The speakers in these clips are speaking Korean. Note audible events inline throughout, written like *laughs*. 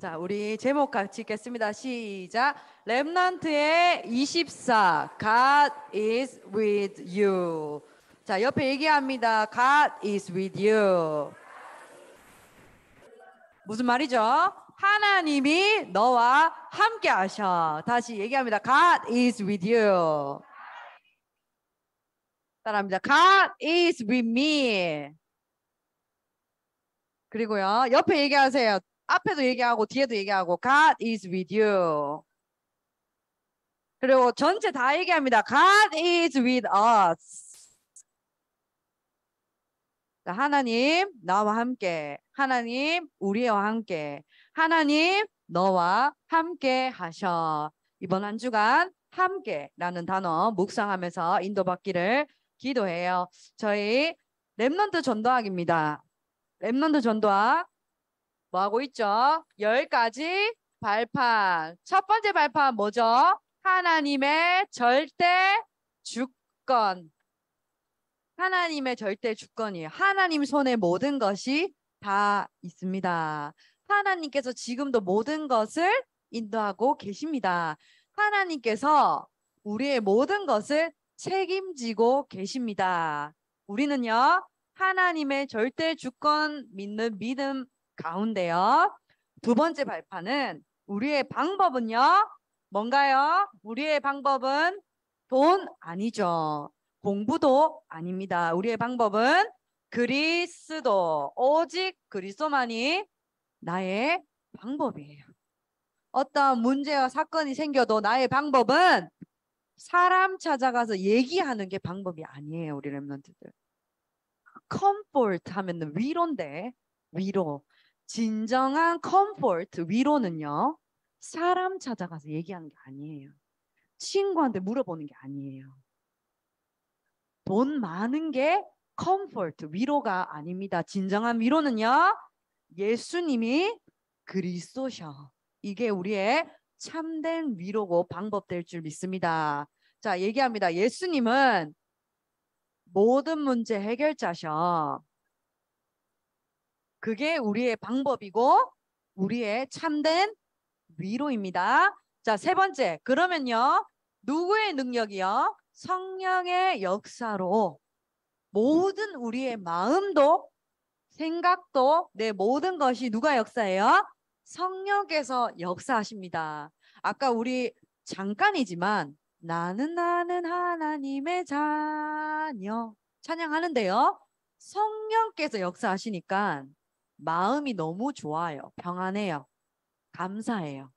자, 우리 제목 같이 읽겠습니다. 시작. 렘넌트의 24. God is with you. 자, 옆에 얘기합니다. God is with you. 무슨 말이죠? 하나님이 너와 함께 하셔. 다시 얘기합니다. God is with you. 따라합니다. God is with me. 그리고요. 옆에 얘기하세요. 앞에도 얘기하고 뒤에도 얘기하고 God is with you. 그리고 전체 다 얘기합니다. God is with us. 하나님 나와 함께 하나님 우리와 함께 하나님 너와 함께 하셔. 이번 한 주간 함께라는 단어 묵상하면서 인도받기를 기도해요. 저희 랩런트 전도학입니다. 랩런트 전도학 뭐하고 있죠? 열 가지 발판. 첫 번째 발판 뭐죠? 하나님의 절대 주권. 하나님의 절대 주권이에요. 하나님 손에 모든 것이 다 있습니다. 하나님께서 지금도 모든 것을 인도하고 계십니다. 하나님께서 우리의 모든 것을 책임지고 계십니다. 우리는요, 하나님의 절대 주권 믿는 믿음 가운데요. 두 번째 발판은 우리의 방법은요. 뭔가요? 우리의 방법은 돈 아니죠. 공부도 아닙니다. 우리의 방법은 그리스도, 오직 그리스도만이 나의 방법이에요. 어떤 문제와 사건이 생겨도 나의 방법은 사람 찾아가서 얘기하는 게 방법이 아니에요. 우리 랩런트들. 컴포트 하면 위로인데 위로. 진정한 컴포트, 위로는요. 사람 찾아가서 얘기하는 게 아니에요. 친구한테 물어보는 게 아니에요. 돈 많은 게 컴포트, 위로가 아닙니다. 진정한 위로는요. 예수님이 그리스도셔. 이게 우리의 참된 위로고 방법 될 줄 믿습니다. 자, 얘기합니다. 예수님은 모든 문제 해결자셔. 그게 우리의 방법이고 우리의 참된 위로입니다. 자, 세 번째. 그러면요. 누구의 능력이요? 성령의 역사로 모든 우리의 마음도 생각도 내 모든 것이 누가 역사예요? 성령께서 역사하십니다. 아까 우리 잠깐이지만 나는 나는 하나님의 자녀 찬양하는데요. 성령께서 역사하시니까 마음이 너무 좋아요. 평안해요. 감사해요.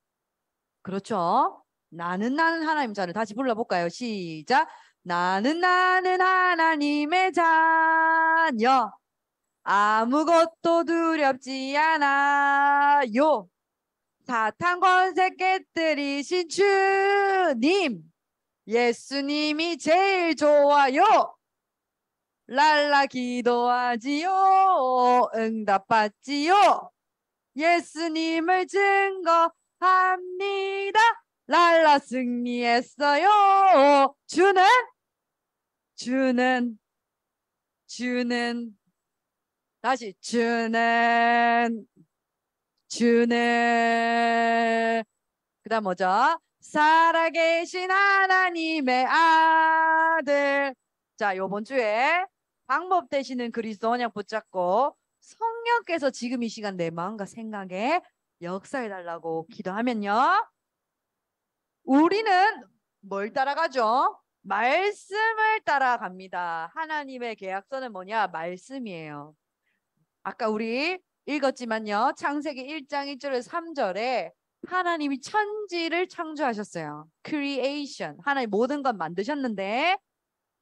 그렇죠? 나는 나는 하나님 자녀. 다시 불러볼까요? 시작. 나는 나는 하나님의 자녀. 아무것도 두렵지 않아요. 사탄 권세 깨뜨리신 주님. 예수님이 제일 좋아요. 랄라 기도하지요. 응답받지요. 예수님을 증거합니다. 랄라 승리했어요. 주는 주는 주는 다시 주는 주는 그다음 뭐죠? 살아계신 하나님의 아들 자 요번 주에 방법 되시는 그리스도 언약 붙잡고 성령께서 지금 이 시간 내 마음과 생각에 역사해 달라고 기도하면요. 우리는 뭘 따라가죠? 말씀을 따라갑니다. 하나님의 계약서는 뭐냐? 말씀이에요. 아까 우리 읽었지만요. 창세기 1장 1절에서 3절에 하나님이 천지를 창조하셨어요. creation. 하나님 모든 것 만드셨는데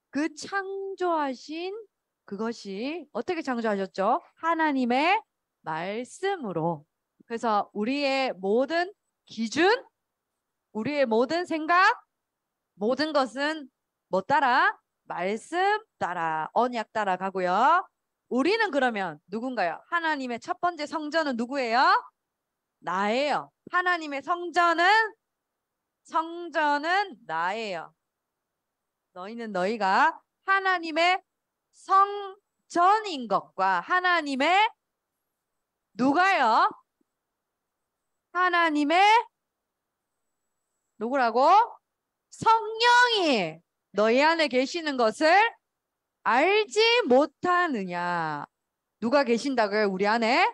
그 창조하신 그것이 어떻게 창조하셨죠? 하나님의 말씀으로. 그래서 우리의 모든 기준, 우리의 모든 생각, 모든 것은 뭐 따라? 말씀 따라, 언약 따라 가고요. 우리는 그러면 누군가요? 하나님의 첫 번째 성전은 누구예요? 나예요. 하나님의 성전은 성전은 나예요. 너희는 너희가 하나님의 성전인 것과 하나님의 누가요? 하나님의 누구라고? 성령이 너희 안에 계시는 것을 알지 못하느냐. 누가 계신다고요? 우리 안에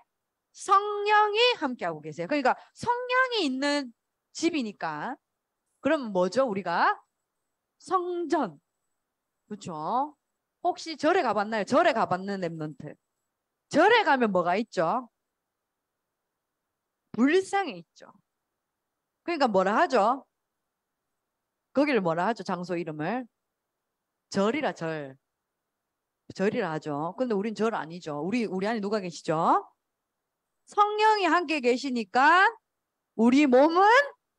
성령이 함께하고 계세요. 그러니까 성령이 있는 집이니까. 그럼 뭐죠? 우리가 성전. 그렇죠? 혹시 절에 가봤나요? 절에 가봤는 랩런트. 절에 가면 뭐가 있죠? 불상이 있죠. 그러니까 뭐라 하죠? 거기를 뭐라 하죠? 장소 이름을 절이라 절. 절이라 하죠. 근데 우린 절 아니죠. 우리 우리 안에 누가 계시죠? 성령이 함께 계시니까 우리 몸은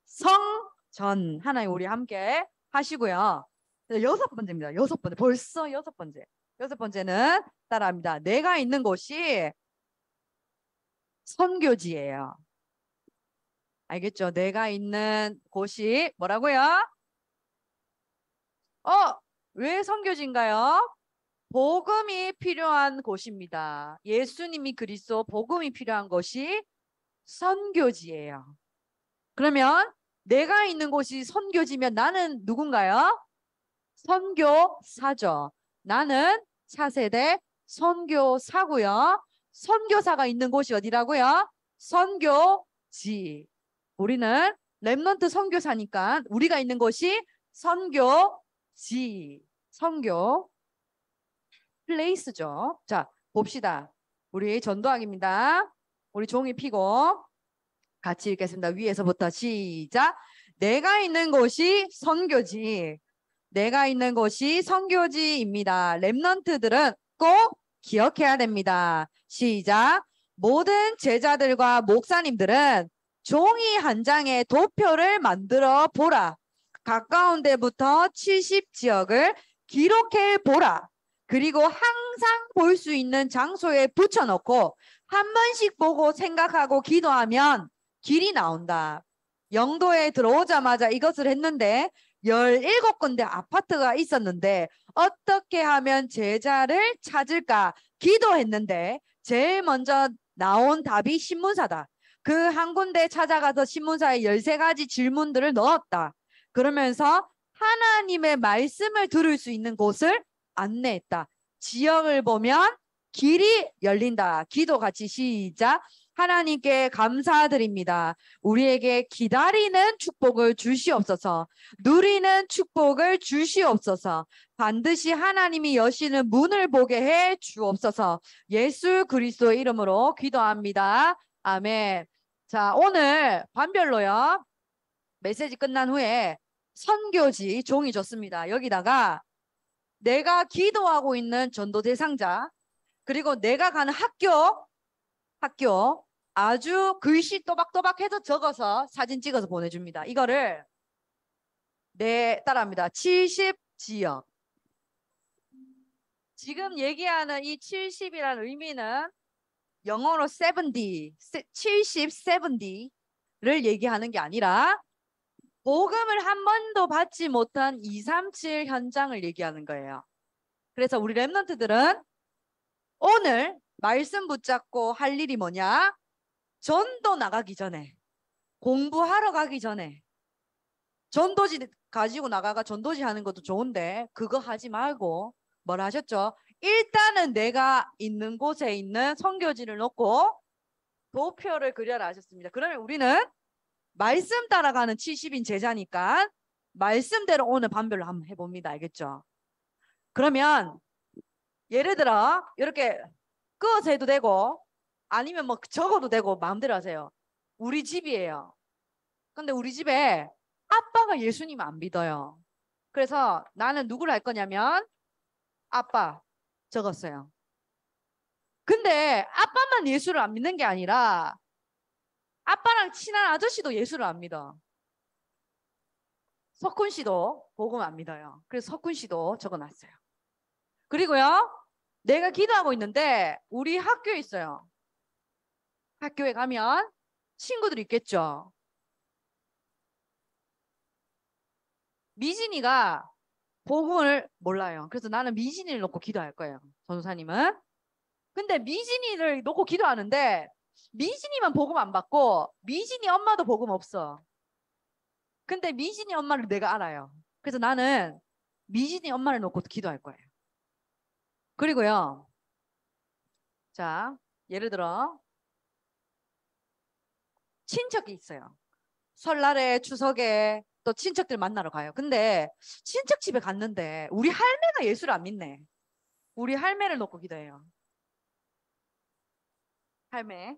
성전 하나님 우리 함께 하시고요. 여섯 번째입니다. 여섯 번째. 벌써 여섯 번째. 여섯 번째는 따라합니다. 내가 있는 곳이 선교지예요. 알겠죠? 내가 있는 곳이 뭐라고요? 어, 왜 선교지인가요? 복음이 필요한 곳입니다. 예수님이 그리스도 복음이 필요한 것이 선교지예요. 그러면 내가 있는 곳이 선교지면 나는 누군가요? 선교사죠. 나는 차세대 선교사고요. 선교사가 있는 곳이 어디라고요? 선교지. 우리는 랩런트 선교사니까 우리가 있는 곳이 선교지. 선교 플레이스죠. 자, 봅시다. 우리 전도학입니다. 우리 종이 피고 같이 읽겠습니다. 위에서부터 시작. 내가 있는 곳이 선교지. 내가 있는 곳이 선교지입니다. 랩넌트들은 꼭 기억해야 됩니다. 시작. 모든 제자들과 목사님들은 종이 한 장의 도표를 만들어 보라. 가까운 데부터 70지역을 기록해 보라. 그리고 항상 볼 수 있는 장소에 붙여놓고 한 번씩 보고 생각하고 기도하면 길이 나온다. 영도에 들어오자마자 이것을 했는데 열일곱 건데 아파트가 있었는데 어떻게 하면 제자를 찾을까 기도했는데 제일 먼저 나온 답이 신문사다. 그 한 군데 찾아가서 신문사에 열세 가지 질문들을 넣었다. 그러면서 하나님의 말씀을 들을 수 있는 곳을 안내했다. 지역을 보면 길이 열린다. 기도 같이 시작. 하나님께 감사드립니다. 우리에게 기다리는 축복을 주시옵소서. 누리는 축복을 주시옵소서. 반드시 하나님이 여시는 문을 보게 해 주옵소서. 예수 그리스도의 이름으로 기도합니다. 아멘. 자, 오늘 반별로요. 메시지 끝난 후에 선교지 종이 줬습니다. 여기다가 내가 기도하고 있는 전도 대상자, 그리고 내가 가는 학교, 학교, 아주 글씨 또박또박해서 적어서 사진 찍어서 보내줍니다. 이거를 네 따라합니다. 70 지역. 지금 얘기하는 이 70이라는 의미는 영어로 70, 70, 를 얘기하는 게 아니라 보금을한 번도 받지 못한 2, 3, 7 현장을 얘기하는 거예요. 그래서 우리 랩런트들은 오늘 말씀 붙잡고 할 일이 뭐냐? 전도 나가기 전에 공부하러 가기 전에 전도지 가지고 나가가 전도지 하는 것도 좋은데 그거 하지 말고 뭘 하셨죠? 일단은 내가 있는 곳에 있는 선교지를 놓고 도표를 그려라 하셨습니다. 그러면 우리는 말씀 따라가는 70인 제자니까 말씀대로 오늘 반별로 한번 해봅니다. 알겠죠? 그러면 예를 들어 이렇게 끄어서 해도 되고 아니면 뭐 적어도 되고 마음대로 하세요. 우리 집이에요. 근데 우리 집에 아빠가 예수님 안 믿어요. 그래서 나는 누구를 할 거냐면 아빠 적었어요. 근데 아빠만 예수를 안 믿는 게 아니라 아빠랑 친한 아저씨도 예수를 안 믿어. 석훈 씨도 복음 안 믿어요. 그래서 석훈 씨도 적어놨어요. 그리고요, 내가 기도하고 있는데 우리 학교에 있어요. 학교에 가면 친구들 있겠죠. 미진이가 복음을 몰라요. 그래서 나는 미진이를 놓고 기도할 거예요. 전도사님은. 근데 미진이를 놓고 기도하는데 미진이만 복음 안 받고 미진이 엄마도 복음 없어. 근데 미진이 엄마를 내가 알아요. 그래서 나는 미진이 엄마를 놓고 기도할 거예요. 그리고요. 자, 예를 들어 친척이 있어요. 설날에 추석에 또 친척들 만나러 가요. 근데 친척 집에 갔는데 우리 할매가 예수를 안 믿네. 우리 할매를 놓고 기도해요. 할매.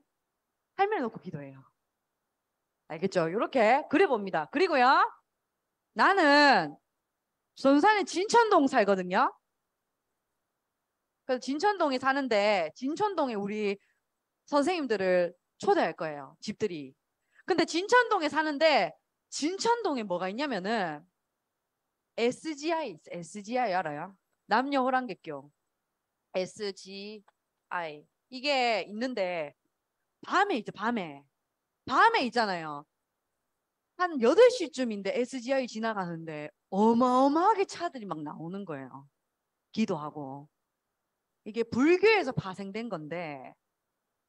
할매를 놓고 기도해요. 알겠죠? 이렇게 그려봅니다. 그리고요. 나는 전산에 진천동 살거든요. 그래서 진천동에 사는데 진천동에 우리 선생님들을 초대할 거예요. 집들이. 근데 진천동에 사는데 진천동에 뭐가 있냐면은 SGI SGI 알아요? 남녀 호랑객교. SGI 이게 있는데 밤에 있죠. 밤에. 밤에 있잖아요. 한 8시쯤인데 SGI 지나가는데 어마어마하게 차들이 막 나오는 거예요. 기도하고. 이게 불교에서 파생된 건데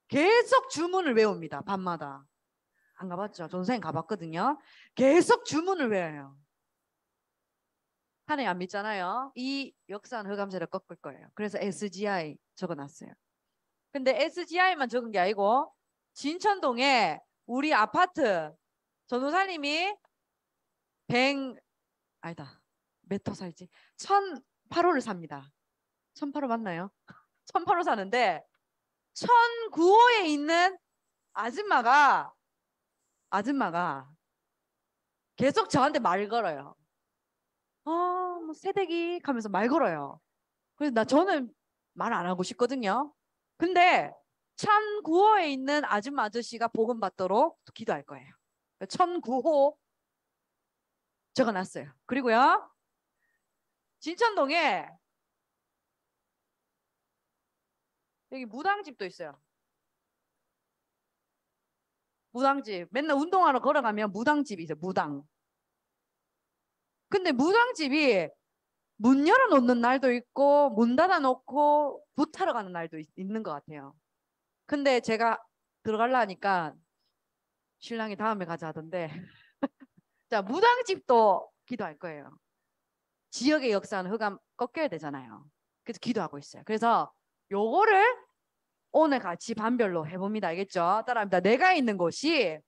계속 주문을 외웁니다. 밤마다. 안 가봤죠? 전생 가봤거든요. 계속 주문을 외워요. 하나님 안 믿잖아요. 이 역사는 흑암세를 꺾을 거예요. 그래서 SGI 적어놨어요. 근데 SGI만 적은 게 아니고 진천동에 우리 아파트 전도사님이 100 아니다. 몇 호 살지? 1008호를 삽니다. 1008호 맞나요? 1008호 *laughs* 사는데 1009호에 있는 아줌마가 아줌마가 계속 저한테 말 걸어요. 어, 뭐 새댁이 하면서 말 걸어요. 그래서 나 저는 말 안 하고 싶거든요. 근데 1009호에 있는 아줌마 아저씨가 복음 받도록 기도할 거예요. 1009호 적어놨어요. 그리고요. 진천동에 여기 무당집도 있어요. 무당집. 맨날 운동하러 걸어가면 무당집이 있어요. 무당. 근데 무당집이 문 열어놓는 날도 있고 문 닫아놓고 붙하러 가는 날도 있, 있는 것 같아요. 근데 제가 들어갈라 니까 신랑이 다음에 가자 던데자 *laughs* 무당집도 기도할 거예요. 지역의 역사는 흑암 꺾여야 되잖아요. 그래서 기도하고 있어요. 그래서 요거를 오늘 같이 반별로 해봅니다. 알겠죠? 따라합니다. 내가 있는 곳이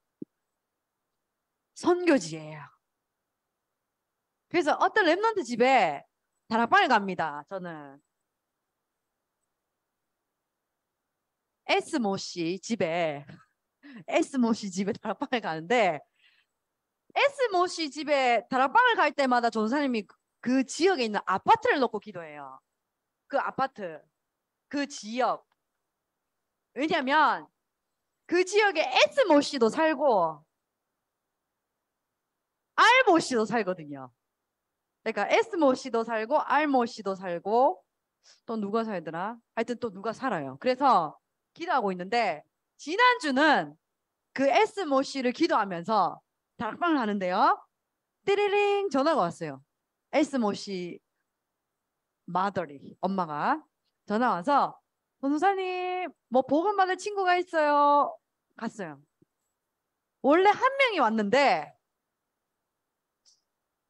선교지예요. 그래서 어떤 랩런트 집에 다락방에 갑니다. 저는 S모 씨 집에 S모 *laughs* 씨 집에 다락방에 가는데 S모 씨 집에 다락방을 갈 때마다 전사님이 그 지역에 있는 아파트를 놓고 기도해요. 그 아파트 그 지역. 왜냐면 그 지역에 에스모 씨도 살고 알모 씨도 살거든요. 그러니까 에스모 씨도 살고 알모 씨도 살고 또 누가 살더라? 하여튼 또 누가 살아요. 그래서 기도하고 있는데 지난주는 그 에스모 씨를 기도하면서 다락방을 하는데요. 띠리링 전화가 왔어요. 에스모 씨 마더리 엄마가 전화 와서 전사님 도뭐 복음 받을 친구가 있어요. 갔어요. 원래 한 명이 왔는데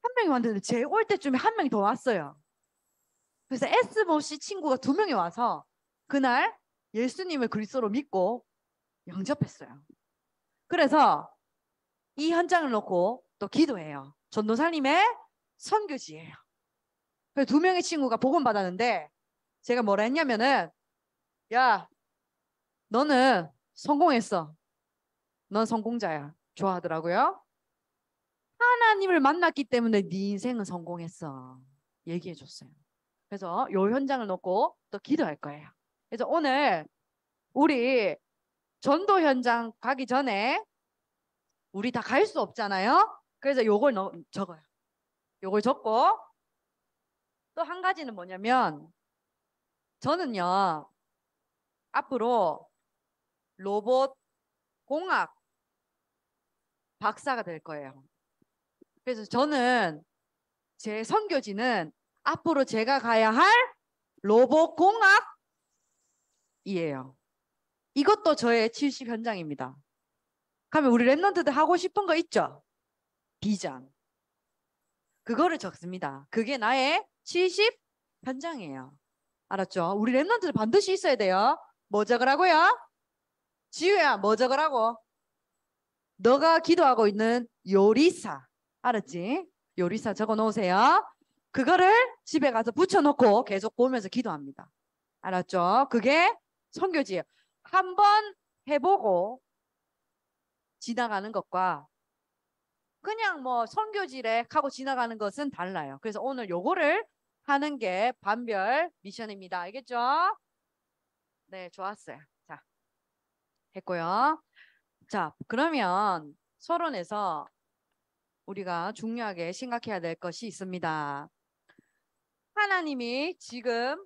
한 명이 왔는데 제 올 때쯤에 한 명이 더 왔어요. 그래서 S모씨 친구가 두 명이 와서 그날 예수님을 그리스도로 믿고 영접했어요. 그래서 이 현장을 놓고 또 기도해요. 전도사님의 선교지예요. 그래서 두 명의 친구가 복음 받았는데 제가 뭐라 했냐면은 야 너는 성공했어. 넌 성공자야. 좋아하더라고요. 하나님을 만났기 때문에 네 인생은 성공했어. 얘기해 줬어요. 그래서 요 현장을 놓고 또 기도할 거예요. 그래서 오늘 우리 전도 현장 가기 전에 우리 다 갈 수 없잖아요. 그래서 요걸 넣, 적어요. 요걸 적고 또 한 가지는 뭐냐면 저는요 앞으로 로봇 공학 박사가 될 거예요. 그래서 저는 제 선교지는 앞으로 제가 가야 할 로봇 공학이에요. 이것도 저의 70 현장입니다. 그러면 우리 랩런트들 하고 싶은 거 있죠? 비전. 그거를 적습니다. 그게 나의 70 현장이에요. 알았죠? 우리 랩런트는 반드시 있어야 돼요. 뭐적을하고요 지우야 뭐적을하고 너가 기도하고 있는 요리사 알았지? 요리사 적어 놓으세요. 그거를 집에 가서 붙여놓고 계속 보면서 기도합니다. 알았죠? 그게 선교지예요. 한번 해보고 지나가는 것과 그냥 뭐 선교지래 하고 지나가는 것은 달라요. 그래서 오늘 요거를 하는 게 반별 미션입니다. 알겠죠? 네, 좋았어요. 자, 됐고요. 자, 그러면 서론에서 우리가 중요하게 생각해야 될 것이 있습니다. 하나님이 지금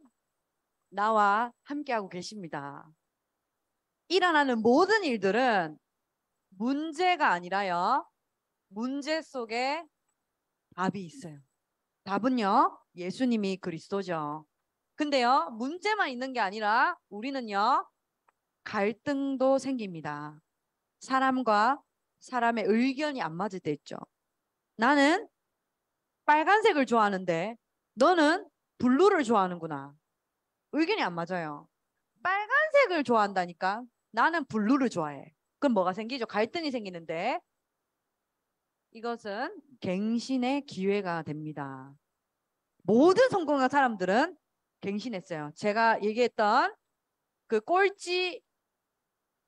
나와 함께하고 계십니다. 일어나는 모든 일들은 문제가 아니라요. 문제 속에 답이 있어요. 답은요. 예수님이 그리스도죠. 근데요, 문제만 있는 게 아니라 우리는요, 갈등도 생깁니다. 사람과 사람의 의견이 안 맞을 때 있죠. 나는 빨간색을 좋아하는데 너는 블루를 좋아하는구나. 의견이 안 맞아요. 빨간색을 좋아한다니까 나는 블루를 좋아해. 그럼 뭐가 생기죠? 갈등이 생기는데 이것은 갱신의 기회가 됩니다. 모든 성공한 사람들은 갱신했어요. 제가 얘기했던 그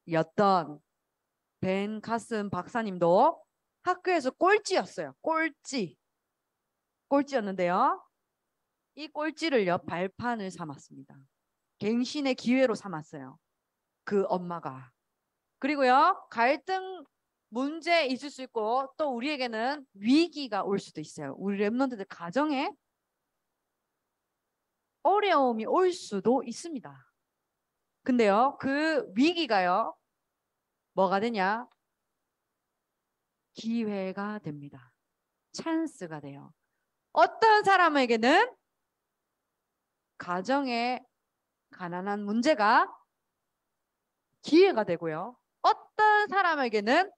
꼴찌였던 벤 카슨 박사님도 학교에서 꼴찌였어요. 꼴찌. 꼴찌였는데요. 이 꼴찌를요. 발판을 삼았습니다. 갱신의 기회로 삼았어요. 그 엄마가. 그리고요. 갈등 문제 있을 수 있고 또 우리에게는 위기가 올 수도 있어요. 우리 랩런트들 가정에 어려움이 올 수도 있습니다. 근데요, 그 위기가요, 뭐가 되냐? 기회가 됩니다. 찬스가 돼요. 어떤 사람에게는 가정의 가난한 문제가 기회가 되고요. 어떤 사람에게는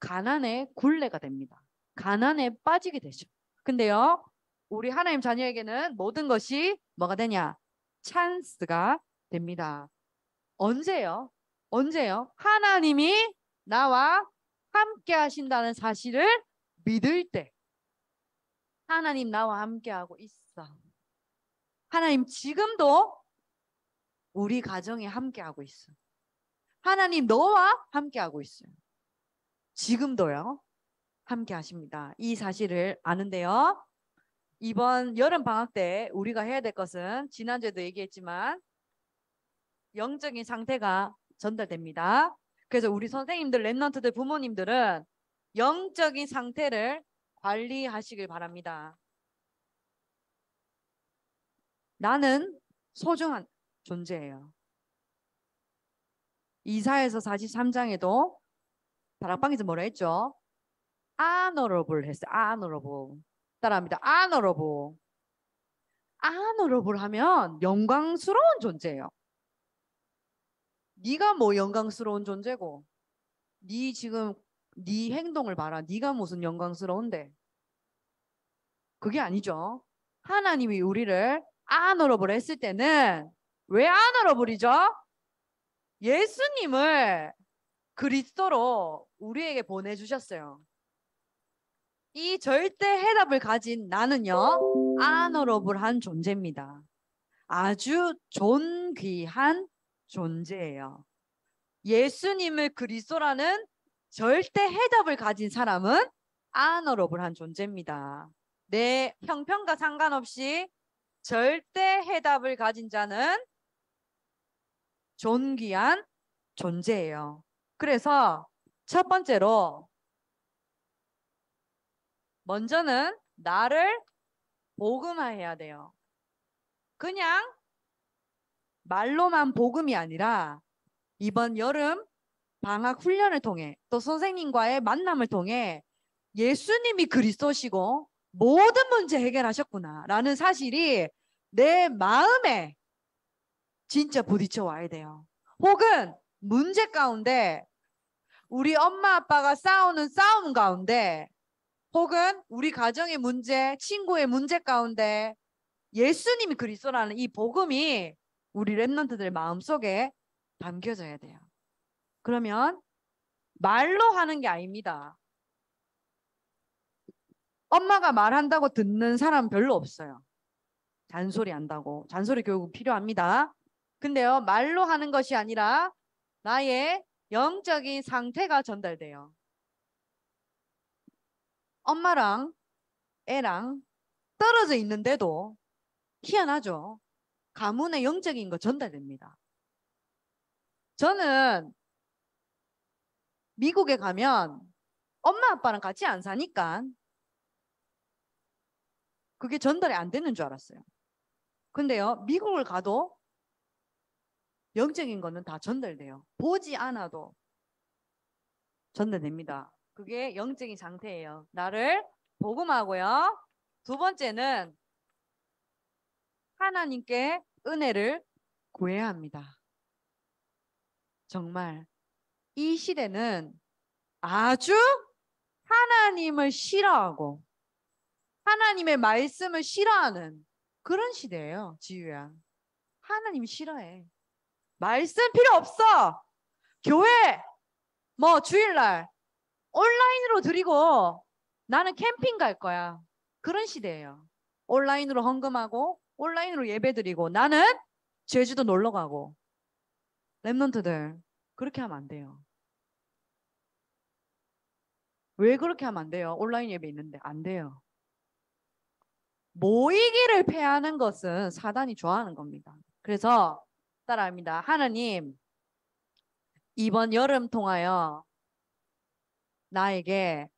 가난의 굴레가 됩니다. 가난에 빠지게 되죠. 근데요, 우리 하나님 자녀에게는 모든 것이 뭐가 되냐? 찬스가 됩니다. 언제요? 언제요? 하나님이 나와 함께 하신다는 사실을 믿을 때 하나님 나와 함께 하고 있어. 하나님 지금도 우리 가정에 함께 하고 있어. 하나님 너와 함께 하고 있어요. 지금도요. 함께 하십니다. 이 사실을 아는데요. 이번 여름 방학 때 우리가 해야 될 것은 지난주에도 얘기했지만 영적인 상태가 전달됩니다. 그래서 우리 선생님들, 랩런트들, 부모님들은 영적인 상태를 관리하시길 바랍니다. 나는 소중한 존재예요. 이사에서 43장에도 다락방에서 뭐라 했죠? honorable 했어요. honorable. 따라합니다. honorable. honorable 하면 영광스러운 존재예요. 네가 뭐 영광스러운 존재고 네 지금 네 행동을 봐라. 네가 무슨 영광스러운데. 그게 아니죠. 하나님이 우리를 honorable 했을 때는 왜 honorable이죠? 예수님을 그리스도로 우리에게 보내주셨어요. 이 절대 해답을 가진 나는요 아너러블한 존재입니다. 아주 존귀한 존재예요. 예수님을 그리스도라는 절대 해답을 가진 사람은 아너러블한 존재입니다. 내 형편과 상관없이 절대 해답을 가진 자는 존귀한 존재예요. 그래서 첫 번째로 먼저는 나를 복음화해야 돼요. 그냥 말로만 복음이 아니라 이번 여름 방학 훈련을 통해 또 선생님과의 만남을 통해 예수님이 그리스도시고 모든 문제 해결하셨구나라는 사실이 내 마음에 진짜 부딪혀 와야 돼요. 혹은 문제 가운데 우리 엄마 아빠가 싸우는 싸움 가운데 혹은 우리 가정의 문제, 친구의 문제 가운데 예수님이 그리스도라는 이 복음이 우리 랩런트들 마음속에 담겨져야 돼요. 그러면 말로 하는 게 아닙니다. 엄마가 말한다고 듣는 사람 별로 없어요. 잔소리 한다고. 잔소리 교육은 필요합니다. 근데요, 말로 하는 것이 아니라 나의 영적인 상태가 전달돼요. 엄마랑 애랑 떨어져 있는데도 희한하죠. 가문의 영적인 거 전달됩니다. 저는 미국에 가면 엄마 아빠랑 같이 안 사니까 그게 전달이 안 되는 줄 알았어요. 근데요, 미국을 가도 영적인 거는 다 전달돼요. 보지 않아도 전달됩니다. 그게 영적인 상태예요. 나를 복음하고요. 두 번째는 하나님께 은혜를 구해야 합니다. 정말 이 시대는 아주 하나님을 싫어하고 하나님의 말씀을 싫어하는 그런 시대예요, 지유야. 하나님 싫어해. 말씀 필요 없어. 교회 뭐 주일날 온라인으로 드리고 나는 캠핑 갈 거야. 그런 시대예요. 온라인으로 헌금하고 온라인으로 예배드리고 나는 제주도 놀러 가고 랩런트들 그렇게 하면 안 돼요. 왜 그렇게 하면 안 돼요? 온라인 예배 있는데 안 돼요. 모이기를 패하는 것은 사단이 좋아하는 겁니다. 그래서 따라합니다. 하나님 이번 여름 통하여 나에게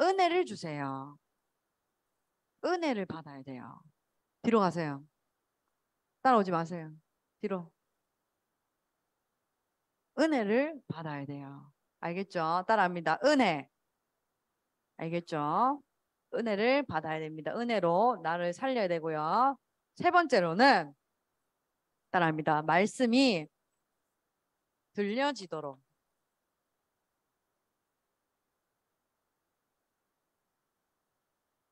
은혜를 주세요. 은혜를 받아야 돼요. 뒤로 가세요. 따라오지 마세요. 뒤로. 은혜를 받아야 돼요. 알겠죠? 따라합니다. 은혜. 알겠죠? 은혜를 받아야 됩니다. 은혜로 나를 살려야 되고요. 세 번째로는 따라합니다. 말씀이 들려지도록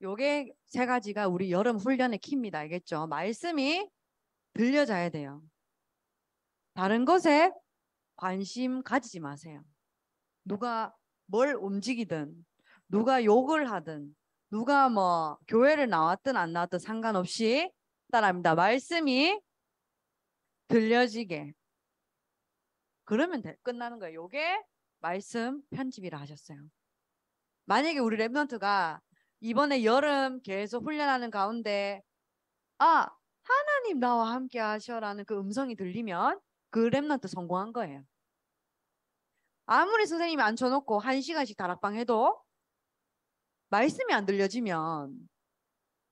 요게 세 가지가 우리 여름 훈련의 키입니다. 알겠죠? 말씀이 들려져야 돼요. 다른 것에 관심 가지지 마세요. 누가 뭘 움직이든 누가 욕을 하든 누가 뭐 교회를 나왔든 안 나왔든 상관없이 따라합니다. 말씀이 들려지게 그러면 돼. 끝나는 거예요. 요게 말씀 편집이라 하셨어요. 만약에 우리 랩런트가 이번에 여름 계속 훈련하는 가운데 아 하나님 나와 함께 하셔라는 그 음성이 들리면 그 랩런트 성공한 거예요. 아무리 선생님이 앉혀놓고 한 시간씩 다락방 해도 말씀이 안 들려지면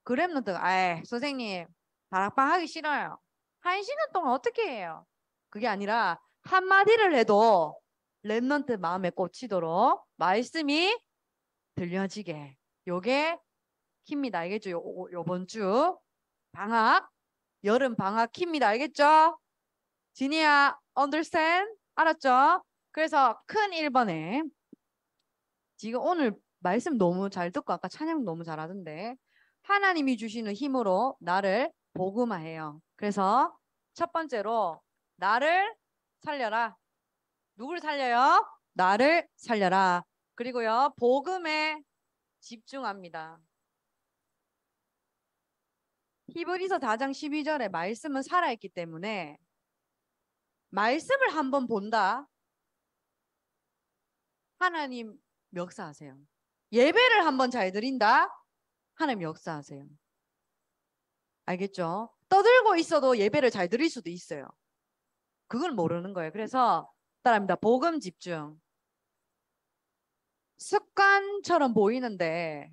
그 랩런트가 아 선생님 다락방 하기 싫어요. 한 시간 동안 어떻게 해요? 그게 아니라 한마디를 해도 랩런트 마음에 꽂히도록 말씀이 들려지게 요게 킵니다. 알겠죠? 요, 요번 주 방학 여름 방학 킵니다. 알겠죠? 지니야 understand? 알았죠? 그래서 큰 1번에 지금 오늘 말씀 너무 잘 듣고 아까 찬양 너무 잘하던데 하나님이 주시는 힘으로 나를 복음화해요. 그래서 첫 번째로 나를 살려라. 누구를 살려요? 나를 살려라. 그리고요. 복음의 집중합니다. 히브리서 4장 12절에 말씀은 살아있기 때문에 말씀을 한번 본다. 하나님 역사하세요. 예배를 한번 잘 드린다. 하나님 역사하세요. 알겠죠? 떠들고 있어도 예배를 잘 드릴 수도 있어요. 그걸 모르는 거예요. 그래서 따라합니다. 복음 집중. 습관처럼 보이는데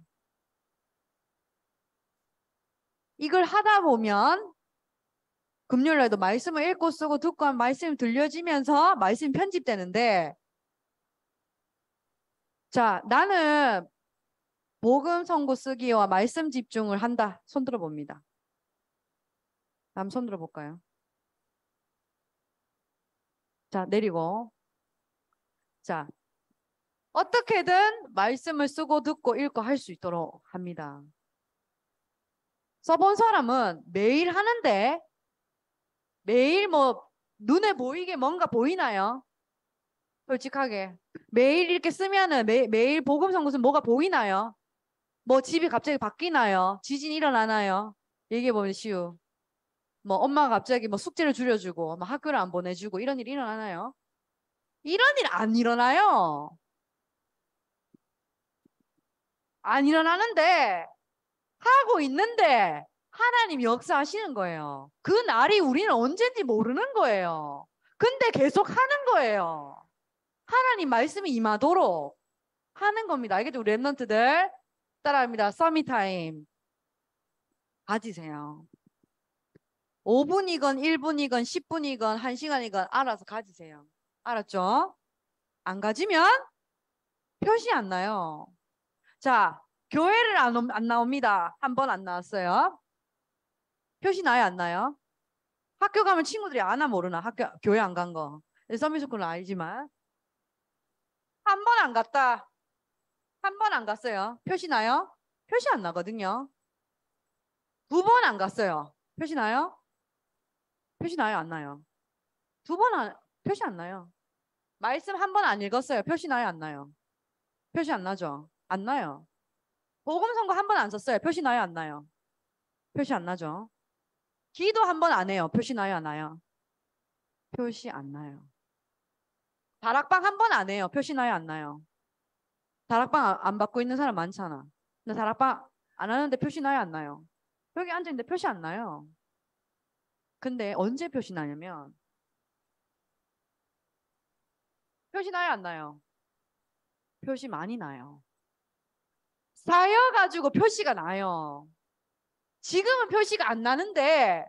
이걸 하다 보면 금요일에도 말씀을 읽고 쓰고 듣고 한 말씀 들려지면서 말씀 편집되는데 자 나는 복음 선고 쓰기와 말씀 집중을 한다 손 들어봅니다. 다음 손 들어볼까요? 자 내리고 자 어떻게든 말씀을 쓰고 듣고 읽고 할 수 있도록 합니다. 써본 사람은 매일 하는데 매일 뭐 눈에 보이게 뭔가 보이나요? 솔직하게 매일 이렇게 쓰면은 매, 매일 복음 성구은 뭐가 보이나요? 뭐 집이 갑자기 바뀌나요? 지진 일어나나요? 얘기해 보면 쉬우. 뭐 엄마가 갑자기 뭐 숙제를 줄여주고 뭐 학교를 안 보내주고 이런 일 일어나나요? 이런 일 안 일어나요. 안 일어나는데 하고 있는데 하나님 역사하시는 거예요. 그 날이 우리는 언제인지 모르는 거예요. 근데 계속 하는 거예요. 하나님 말씀이 임하도록 하는 겁니다. 알겠죠? 우리 랩런트들 따라합니다. 서미타임 가지세요. 5분이건 1분이건 10분이건 1시간이건 알아서 가지세요. 알았죠? 안 가지면 표시 안 나요. 자, 교회를 안, 안 나옵니다. 한 번 안 나왔어요. 표시 나요, 안 나요? 학교 가면 친구들이 아나 모르나 학교 교회 안 간 거. 네, 서미스쿨은 아니지만 한 번 안 갔다. 한 번 안 갔어요. 표시 나요? 표시 안 나거든요. 두 번 안 갔어요. 표시 나요? 표시 나요? 안 나요? 두 번 안, 표시 안 나요. 말씀 한 번 안 읽었어요. 표시 나요? 안 나요? 표시 안 나죠. 안 나요. 복음 선거 한 번 안 썼어요. 표시 나요, 안 나요? 표시 안 나죠. 기도 한 번 안 해요. 표시 나요, 안 나요? 표시 안 나요. 다락방 한 번 안 해요. 표시 나요, 안 나요? 다락방 안 받고 있는 사람 많잖아. 근데 다락방 안 하는데 표시 나요, 안 나요? 여기 앉아 있는데 표시 안 나요. 근데 언제 표시 나냐면 표시 나요, 안 나요? 표시 많이 나요. 쌓여가지고 표시가 나요. 지금은 표시가 안 나는데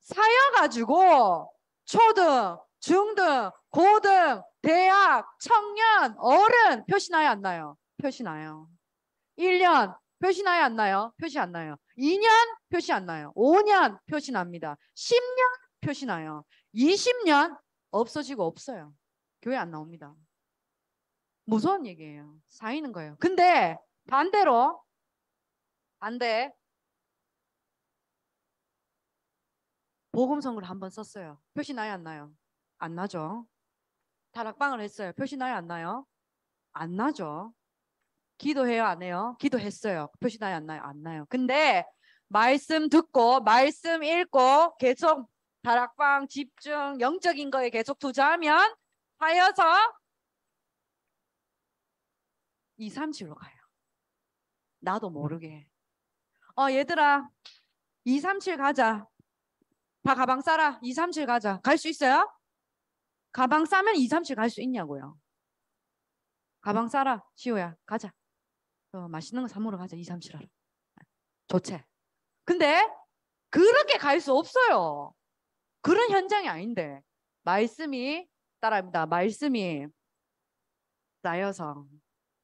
쌓여가지고 초등, 중등, 고등, 대학, 청년, 어른 표시 나요 안 나요? 표시 나요. 1년 표시 나요 안 나요? 표시 안 나요. 2년 표시 안 나요. 5년 표시 납니다. 10년 표시 나요. 20년 없어지고 없어요. 교회 안 나옵니다. 무서운 얘기예요. 쌓이는 거예요. 근데 반대로 반대 보금성을 한번 썼어요. 표시 나요 안 나요? 안 나죠. 다락방을 했어요. 표시 나요 안 나요? 안 나죠. 기도해요 안 해요? 기도했어요. 표시 나요 안 나요? 안 나요. 근데 말씀 듣고 말씀 읽고 계속 다락방 집중 영적인 거에 계속 투자하면 하여서 2, 3, 7로 가요. 나도 모르게. 어, 얘들아. 237 가자. 다 가방 싸라. 237 가자. 갈 수 있어요? 가방 싸면 237 갈 수 있냐고요. 가방 음. 싸라. 시호야. 가자. 어, 맛있는 거사 먹으러 가자. 237 하러. 좋지. 근데 그렇게 갈 수 없어요. 그런 현장이 아닌데. 말씀이 따라합니다. 말씀이 나여성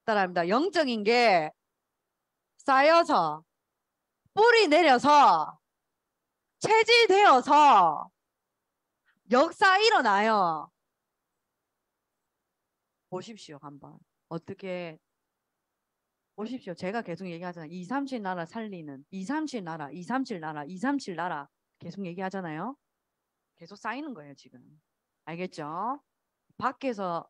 따라합니다. 영적인 게 쌓여서 뿌리 내려서 체질되어서 역사 일어나요. 보십시오 한번 어떻게 보십시오. 제가 계속 얘기하잖아요. 237 나라 살리는 237 나라, 237 나라, 237 나라 계속 얘기하잖아요. 계속 쌓이는 거예요 지금. 알겠죠? 밖에서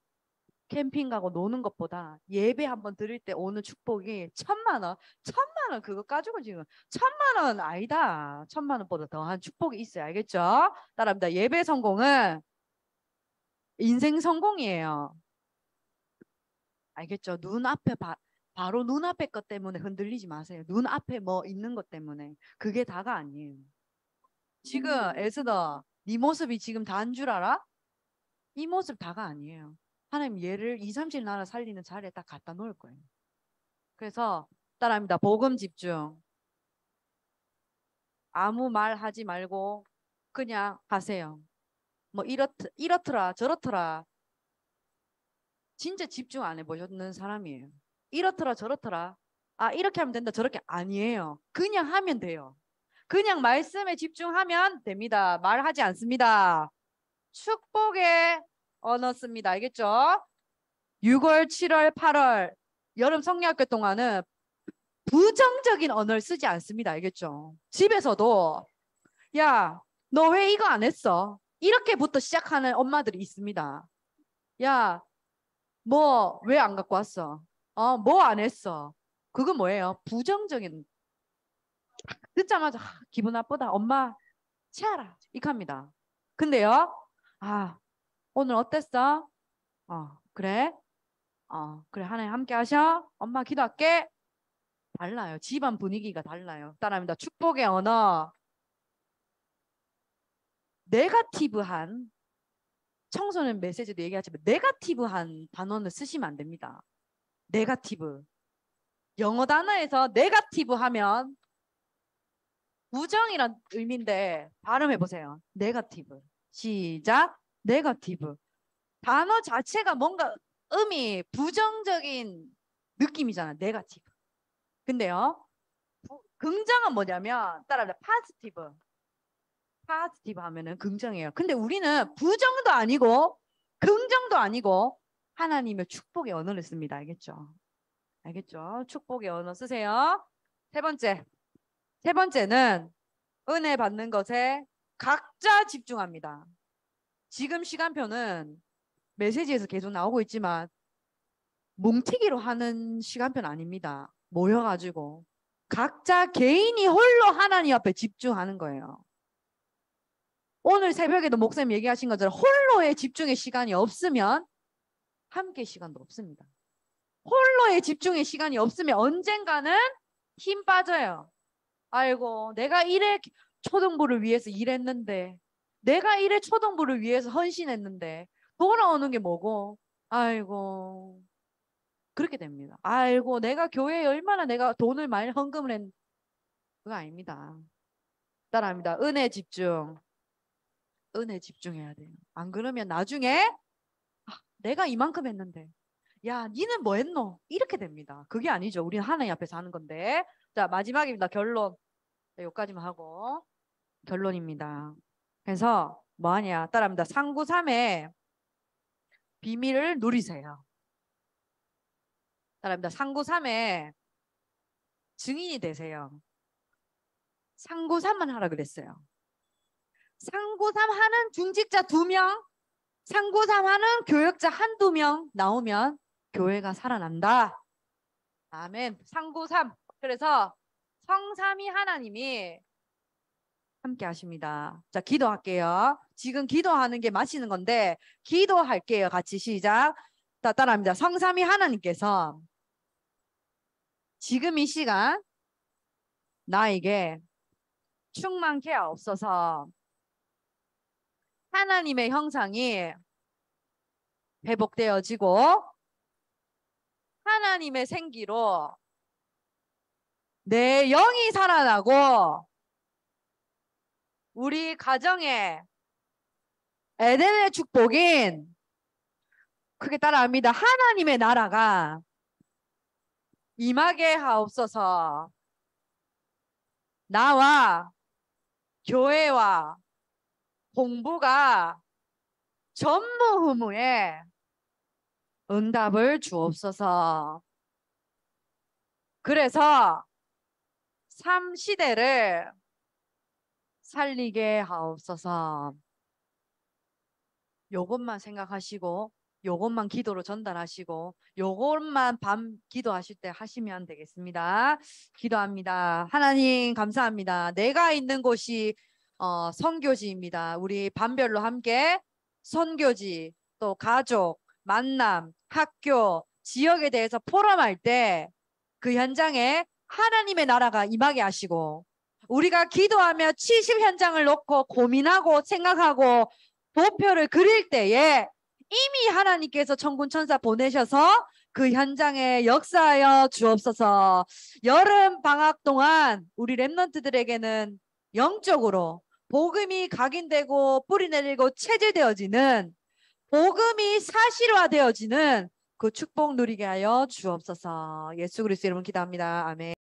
캠핑 가고 노는 것보다 예배 한번 드릴 때 오는 축복이 천만 원, 천만 원 그거 가지고 지금 천만 원 아니다. 천만 원보다 더한 축복이 있어요. 알겠죠? 따라합니다. 예배 성공은 인생 성공이에요. 알겠죠? 눈앞에 바, 바로 눈앞에 것 때문에 흔들리지 마세요. 눈앞에 뭐 있는 것 때문에 그게 다가 아니에요. 지금 음. 에스더 네 모습이 지금 다인 줄 알아? 이 모습 다가 아니에요. 하나님 얘를 2, 30 나라 살리는 자리에 딱 갖다 놓을 거예요. 그래서 따라합니다. 복음 집중. 아무 말 하지 말고 그냥 하세요. 뭐 이렇, 이렇더라 저렇더라. 진짜 집중 안 해보셨는 사람이에요. 이렇더라 저렇더라. 아 이렇게 하면 된다 저렇게 아니에요. 그냥 하면 돼요. 그냥 말씀에 집중하면 됩니다. 말하지 않습니다. 축복의 언어 씁니다. 알겠죠? 6월, 7월, 8월 여름 성리학교 동안은 부정적인 언어를 쓰지 않습니다. 알겠죠? 집에서도 야, 너 왜 이거 안 했어? 이렇게부터 시작하는 엄마들이 있습니다. 야, 뭐 왜 안 갖고 왔어? 어, 뭐 안 했어? 그거 뭐예요? 부정적인 듣자마자 기분 나쁘다. 엄마 치아라 이겁니다. 근데요. 아, 오늘 어땠어? 어, 그래? 어, 그래. 하나님 함께 하셔. 엄마 기도할게. 달라요. 집안 분위기가 달라요. 따라합니다. 축복의 언어. 네가티브한 청소년 메시지도 얘기하지만 네가티브한 단어는 쓰시면 안 됩니다. 네가티브. 영어 단어에서 네가티브 하면 우정이란 의미인데 발음해 보세요. 네가티브. 시작. 네거티브. 단어 자체가 뭔가 의미 부정적인 느낌이잖아. 요 네거티브. 근데요. 긍정은 뭐냐면 따라서 파스티브. 파스티브 하면은 긍정이에요. 근데 우리는 부정도 아니고 긍정도 아니고 하나님의 축복의 언어를 씁니다. 알겠죠? 알겠죠? 축복의 언어 쓰세요. 세 번째. 세 번째는 은혜 받는 것에 각자 집중합니다. 지금 시간표는 메시지에서 계속 나오고 있지만 뭉티기로 하는 시간표는 아닙니다. 모여가지고 각자 개인이 홀로 하나님 앞에 집중하는 거예요. 오늘 새벽에도 목사님 얘기하신 것처럼 홀로의 집중의 시간이 없으면 함께 시간도 없습니다. 홀로의 집중의 시간이 없으면 언젠가는 힘 빠져요. 아이고 내가 이래 초등부를 위해서 일했는데 내가 일의 초등부를 위해서 헌신했는데 돌아오는 게 뭐고? 아이고 그렇게 됩니다. 아이고 내가 교회에 얼마나 내가 돈을 많이 헌금을 했 그거 아닙니다. 따라합니다. 은혜 집중. 은혜 집중해야 돼요. 안 그러면 나중에 아, 내가 이만큼 했는데 야 니는 뭐 했노? 이렇게 됩니다. 그게 아니죠. 우리는 하나님 앞에서 하는 건데 자 마지막입니다. 결론 여기까지만 하고 결론입니다. 그래서 뭐하냐 따라합니다. 393의 비밀을 누리세요. 따라합니다. 393의 증인이 되세요. 393만 하라 그랬어요. 393 하는 중직자 두명 393 하는 교역자 한두 명 나오면 교회가 살아난다. 아멘. 393. 그래서 성삼위 하나님이 함께 하십니다. 자, 기도할게요. 지금 기도하는 게 마치는 건데 기도할게요. 같이 시작. 자, 따라합니다. 성삼위 하나님께서 지금 이 시간 나에게 충만케 없어서 하나님의 형상이 회복되어지고 하나님의 생기로 내 영이 살아나고 우리 가정에 에덴의 축복인 크게 따라합니다. 하나님의 나라가 임하게 하옵소서. 나와 교회와 공부가 전무후무에 응답을 주옵소서. 그래서 삼시대를 살리게 하옵소서. 요것만 생각하시고 요것만 기도로 전달하시고 요것만 밤 기도하실 때 하시면 되겠습니다. 기도합니다. 하나님 감사합니다. 내가 있는 곳이 어, 선교지입니다. 우리 반별로 함께 선교지 또 가족 만남 학교 지역에 대해서 포럼할 때 그 현장에 하나님의 나라가 임하게 하시고 우리가 기도하며 70 현장을 놓고 고민하고 생각하고 도표를 그릴 때에 이미 하나님께서 천군 천사 보내셔서 그 현장에 역사하여 주옵소서. 여름 방학 동안 우리 랩런트들에게는 영적으로 복음이 각인되고 뿌리 내리고 체질되어지는 복음이 사실화되어지는 그 축복 누리게 하여 주옵소서. 예수 그리스도 이름을 기도합니다. 아멘.